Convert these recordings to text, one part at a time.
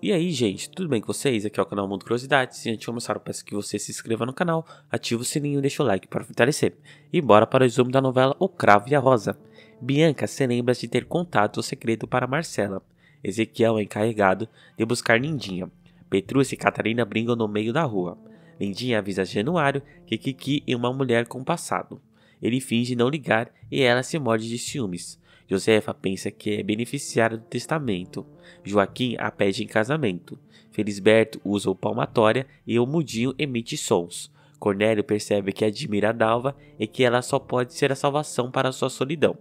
E aí, gente, tudo bem com vocês? Aqui é o canal Mundo Curiosidades e antes de começar eu peço que você se inscreva no canal, ative o sininho e deixe o like para fortalecer. E bora para o resumo da novela O Cravo e a Rosa. Bianca se lembra de ter contado o segredo para Marcela. Ezequiel é encarregado de buscar Lindinha. Petrus e Catarina brigam no meio da rua. Lindinha avisa Januário que Kiki é uma mulher com passado. Ele finge não ligar e ela se morde de ciúmes. Josefa pensa que é beneficiária do testamento. Joaquim a pede em casamento. Felisberto usa o palmatória e o mudinho emite sons. Cornélio percebe que admira a Dalva e que ela só pode ser a salvação para sua solidão.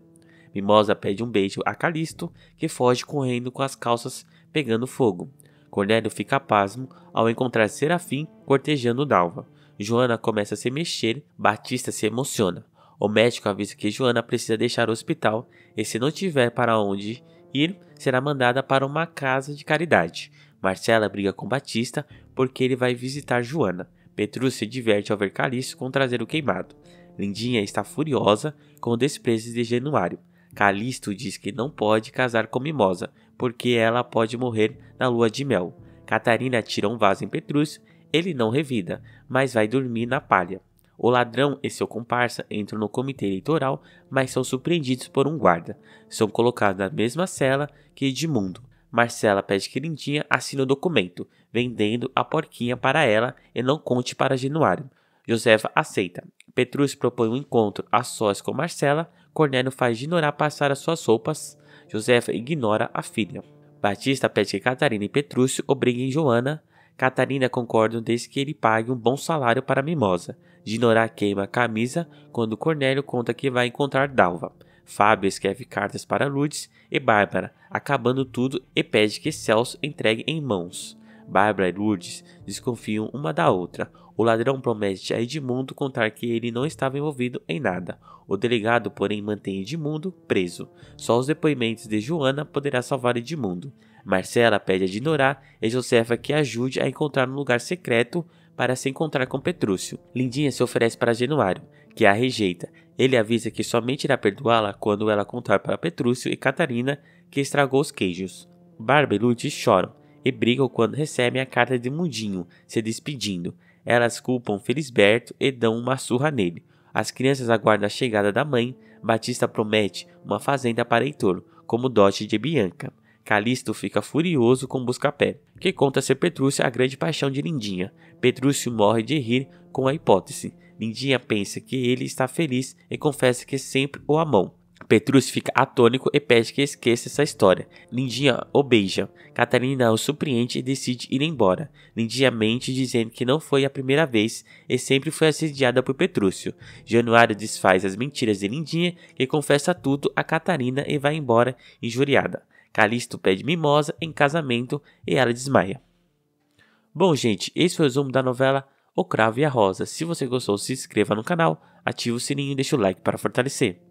Mimosa pede um beijo a Calisto, que foge correndo com as calças pegando fogo. Cornélio fica pasmo ao encontrar Serafim cortejando Dalva. Joana começa a se mexer, Batista se emociona. O médico avisa que Joana precisa deixar o hospital e, se não tiver para onde ir, será mandada para uma casa de caridade. Marcela briga com Batista porque ele vai visitar Joana. Petrus se diverte ao ver Calixto com o queimado. Lindinha está furiosa com o desprezo de Januário. Calixto diz que não pode casar com Mimosa, porque ela pode morrer na lua de mel. Catarina tira um vaso em Petrus, ele não revida, mas vai dormir na palha. O ladrão e seu comparsa entram no comitê eleitoral, mas são surpreendidos por um guarda. São colocados na mesma cela que Edmundo. Marcela pede que Lindinha assine o documento, vendendo a porquinha para ela e não conte para Januário. Josefa aceita. Petrúcio propõe um encontro a sós com Marcela. Cornélio faz Ginorá passar as suas roupas. Josefa ignora a filha. Batista pede que Catarina e Petrúcio obriguem Joana Catarina concorda desde que ele pague um bom salário para Mimosa. Dinorá queima a camisa quando Cornélio conta que vai encontrar Dalva. Fábio escreve cartas para Lourdes e Bárbara, acabando tudo e pede que Celso entregue em mãos. Bárbara e Lourdes desconfiam uma da outra. O ladrão promete a Edmundo contar que ele não estava envolvido em nada. O delegado, porém, mantém Edmundo preso. Só os depoimentos de Joana poderá salvar Edmundo. Marcela pede a Dinorá e Josefa que ajude a encontrar um lugar secreto para se encontrar com Petrúcio. Lindinha se oferece para Januário, que a rejeita. Ele avisa que somente irá perdoá-la quando ela contar para Petrúcio e Catarina que estragou os queijos. Barba e Lute choram e brigam quando recebem a carta de Mundinho, se despedindo. Elas culpam Felisberto e dão uma surra nele. As crianças aguardam a chegada da mãe. Batista promete uma fazenda para Heitor, como dote de Bianca. Calisto fica furioso com Buscapé, que conta ser Petrúcio a grande paixão de Lindinha. Petrúcio morre de rir com a hipótese. Lindinha pensa que ele está feliz e confessa que é sempre o amou. Petrus fica atônico e pede que esqueça essa história. Lindinha o beija. Catarina o surpreende e decide ir embora. Lindinha mente dizendo que não foi a primeira vez e sempre foi assediada por Petrúcio. Januário desfaz as mentiras de Lindinha e confessa tudo a Catarina e vai embora injuriada. Calisto pede mimosa em casamento e ela desmaia. Bom, gente, esse foi o resumo da novela O Cravo e a Rosa. Se você gostou, se inscreva no canal, ative o sininho e deixe o like para fortalecer.